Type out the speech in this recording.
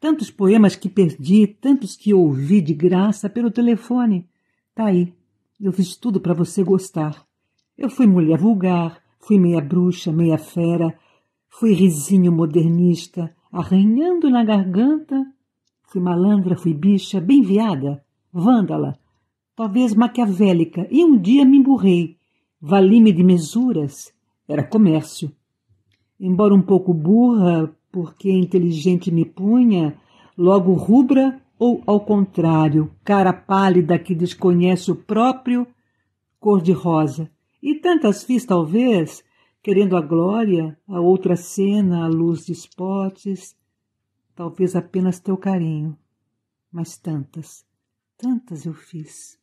Tantos poemas que perdi, tantos que ouvi de graça pelo telefone. Tá aí. Eu fiz tudo para você gostar. Eu fui mulher vulgar, fui meia bruxa, meia fera, fui risinho modernista, arranhando na garganta. Fui malandra, fui bicha, bem viada, vândala, talvez maquiavélica, e um dia me emburrei. Vali-me de mesuras, era comércio. Embora um pouco burra, porque inteligente me punha, logo rubra ou, ao contrário, cara pálida que desconhece o próprio cor-de-rosa. E tantas fiz, talvez, querendo a glória, a outra cena, a luz de esportes, talvez apenas teu carinho. Mas tantas, tantas eu fiz.